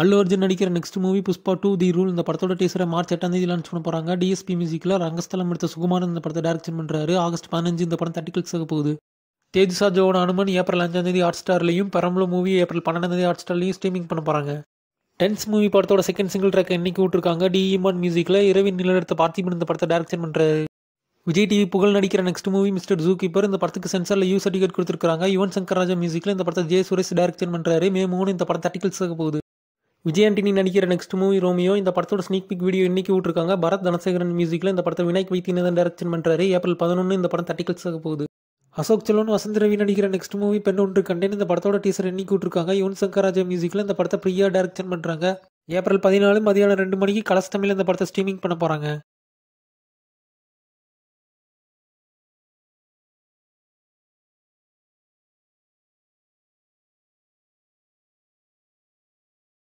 அல்லு அர்ஜுன் நடிக்கிற next movie Pushpa two the rule இந்த படத்தோட டீசரை மார்ச் எட்டாம் தேதி லான்ச் பண்ண போகிறாங்க டிஎஸ்பி மியூசிக்கில் ரங்கஸ்தலம் எடுத்த சுகுமாரன் இந்த படத்தை டேரக்ஷன் பண்ணுறாரு ஆகஸ்ட் பதினஞ்சு இந்த படம் தேர்ட்டி கிளிக்ஸ் போகுது தேஜ்சா சாஜோட அனுமன் ஏப்ரல் அஞ்சாம் தேதி ஹாட் ஸ்டார்லையும் பெரம்பலூர் மூவி ஏப்ரல் பன்னெண்டாம் தேதி ஹாட் ஸ்டார்லையும் ஸ்ட்ரீமிங் பண்ண போகிறாங்க டென்ஸ் மூவி படத்தோட செகண்ட் சிங்கிள் ட்ராக் இன்னைக்கு விட்டுருக்காங்க டிஇமான் மியூசிக்கில் e இரவின் நிலை எடுத்த பார்த்திபன் இந்த படத்தை டேரக்ஷன் பண்றாரு விஜய் டிவி புகழ் நடிக்கிற next movie mister zoo keeper இந்த படத்துக்கு சென்சாரில் யூ சர்டிஃபிகேட் கொடுத்துருக்காங்க யுவன் சங்கர் ராஜா மியூசிக்கில் இந்த படத்தை ஜெய சுரேஷ் டேரக்ஷன் பண்ணுறாரு மே மூணு இந்த படம் தட்டிக்கல்ஸ் போகுது விஜய் நடிக்கிற நெக்ஸ்ட் மூவி ரோமியோ இந்த படத்தோட ஸ்னீக் பிக் வீடியோ இன்றைக்கி விட்டுருக்காங்க பரத் தனசேகரன் மியூசிக்கில் இந்த படத்தை விநாயக் வைத்தியநாதன் டேரக்ஷன் பண்ணுறாரு ஏப்ரல் பதினொன்று இந்த படம் தட்டிக்கல்ஸ் ஆக போகுது அசோக் செல்வன் வசந்த் ரவி நடிக்கிற நெக்ஸ்ட் மூவி பெண் ஒன்று கண்டேன் இந்த படத்தோட டீசர் இன்னைக்கு விட்டுருக்காங்க யுவன் சங்கர் ராஜா மியூசிக்கில் இந்த படத்தை பிரியா டேரக்ஷன் பண்ணுறாங்க ஏப்ரல் பதினாலு மதியானம் ரெண்டு மணிக்கு கலர்ஸ் தமிழ் இந்த படத்தை ஸ்ட்ரீமிங் பண்ண போகிறாங்க